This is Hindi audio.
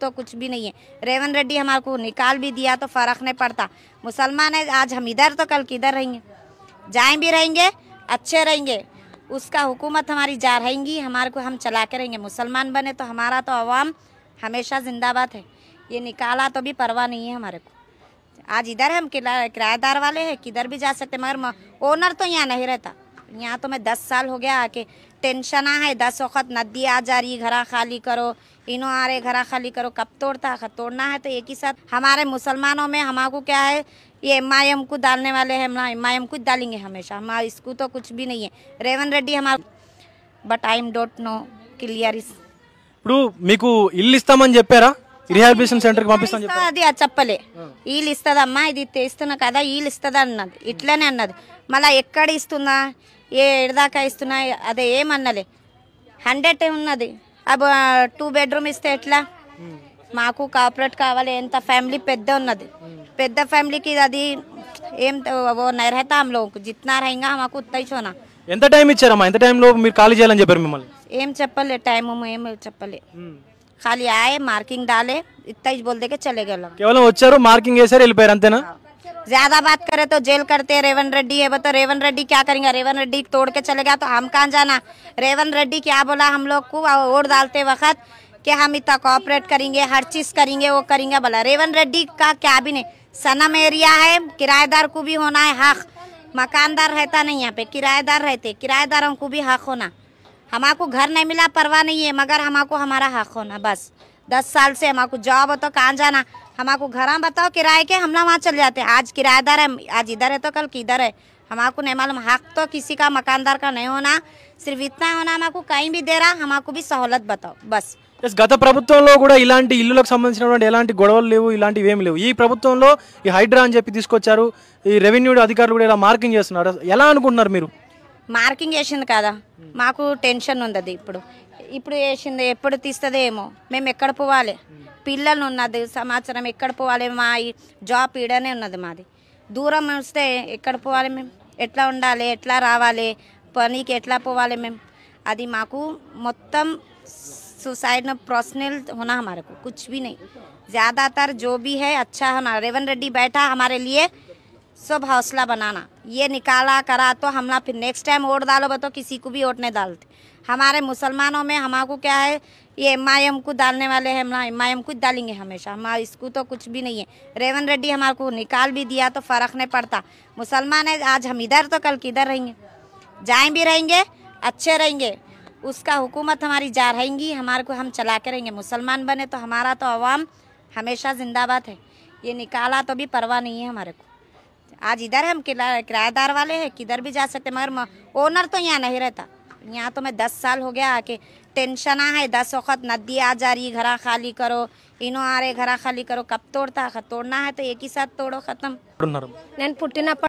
तो कुछ भी नहीं है रेवन रेड्डी हमारे को निकाल भी दिया तो फर्क नहीं पड़ता मुसलमान है आज हम इधर तो कल किधर रहेंगे जाए भी रहेंगे अच्छे रहेंगे उसका हुकूमत हमारी जा रहेंगी हमारे को हम चला के रहेंगे मुसलमान बने तो हमारा तो अवाम हमेशा जिंदाबाद है ये निकाला तो भी परवाह नहीं है हमारे को आज इधर हम किराएदार वाले हैं किधर भी जा सकते मगर ओनर तो यहाँ नहीं रहता यहाँ तो मैं दस साल हो गया आके टेंशन है दस वक्त नदी आ जा रही घरा खाली करो इनो आ रहे घरा खाली करो कब तोड़ता है तोड़ना है तो एक ही साथ हमारे मुसलमानों में हमारे क्या है ये एम आई एम को डालने वाले हैं हम एम आई एम कुछ डालेंगे हमेशा हमारा इसको तो कुछ भी नहीं है रेवन रेड्डी हमारा but I am don't know clear इस ఇప్పుడు మీకు ఇల్లు సెంటర్ అది చెప్పలే వీళ్ళు ఇస్తుందమ్మా ఇది తెస్తున్నా కదా వీళ్ళు ఇస్తుంది అన్నది ఇట్లనే అన్నది మళ్ళీ ఎక్కడ ఇస్తున్నా ఏ ఇస్తున్నా అదే ఏమన్నలే హండ్రెడ్ ఉన్నది అబ్బ టూ బెడ్రూమ్ ఇస్తే ఎట్లా మాకు కాపరేట్ కావాలి ఎంత ఫ్యామిలీ పెద్ద ఉన్నది పెద్ద ఫ్యామిలీకి అది ఏం ఓ అమ్మలో హంలో జిత్నా మాకు ఉత్తాయి చోనా ఎంత టైం ఇచ్చారమ్మా ఎంత టైంలో మీరు ఖాళీ చేయాలని చెప్పారు మిమ్మల్ని ఏం చెప్పలే టైం ఏం చెప్పలే खाली आए मार्किंग डाले इतना ही बोल दे के चले गए हाँ। ज्यादा बात करे तो जेल करते रेवन रेड्डी है तो रेवन रेड्डी क्या करेंगे रेवन रेड्डी तोड़ के चलेगा तो हम कहाँ जाना रेवन रेड्डी क्या बोला हम लोग को वोट डालते वक्त कि हम इतना कॉपरेट करेंगे हर चीज करेंगे वो करेंगे बोला रेवन रेड्डी का क्या भी नहीं सनम एरिया है किराएदार को भी होना है हक मकानदार रहता नहीं यहाँ पे किराएदार रहते किराएदारों को भी हक होना हमारे घर नहीं मिला परवाह नहीं है मगर हमारे हमारा हक होना बस दस साल से हमारे जॉब हो तो कहाँ जाना हमारे घर बताओ किराए के हम वहाँ चले जाते आज किराएदार है आज इधर है तो कल किधर है हमारे नहीं मालूम हक तो किसी का मकानदार का नहीं होना सिर्फ इतना होना हमारे कहीं भी दे रहा हमारे भी सहूलत बताओ बस ఎస్ గత ప్రభుత్వంలో కూడా ఇలాంటి ఇల్లులకు సంబంధించినటువంటి ఎలాంటి గొడవలు లేవు ఇలాంటివి ఏమి లేవు ఈ ప్రభుత్వంలో ఈ హైడ్రా मार्किंग येसिन다 కదా మాకు టెన్షన్ ఉంది ఇప్పుడు ఇప్పుడు ఏసింది ఎప్పుడు తీస్తదేమో మనం ఎక్కడ పోవాలి పిల్లలు ఉన్నది సమాజం ఎక్కడ పోవాలే మా ఈ జాబ్ ఇడనే ఉన్నది మాది దూరం మనస్తే ఎక్కడ పోవాలి మనం ఎట్లా ఉండాలి ఎట్లా రావాలి పనికి ఎట్లా పోవాలి మనం అది మాకు మొత్తం ససైన ప్రొసనల్ होना हमारे को कुछ भी नहीं ज्यादातर जो भी है अच्छा है नरेश रेड्डी बैठा हमारे लिए सब हौसला बनाना ये निकाला करा तो हमला फिर नेक्स्ट टाइम वोट डालो बताओ तो किसी को भी वोट नहीं डालते हमारे मुसलमानों में हमारे क्या है ये एम आई एम को डालने वाले हैं हम एम आई एम को डालेंगे हमेशा हम इसको तो कुछ भी नहीं है रेवन रेड्डी हमारे को निकाल भी दिया तो फ़र्क नहीं पड़ता मुसलमान है आज हम इधर तो कल किधर रहेंगे जाए भी रहेंगे अच्छे रहेंगे उसका हुकूमत हमारी जा रहेंगी हमारे को हम चला के रहेंगे मुसलमान बने तो हमारा तो अवाम हमेशा जिंदाबाद है ये निकाला तो भी परवाह नहीं है हमारे को आज इधर हम किराएदार वाले हैं किधर भी जा सकते मगर ओनर तो यहाँ नहीं रहता यहाँ तो मैं दस साल हो गया आके टेंशन है दस वक्त नदी आ जा रही घरा खाली करो इनो आ रहे घरा खाली करो कब तोड़ता तोड़ना है तो एक ही साथ तोड़ो खत्म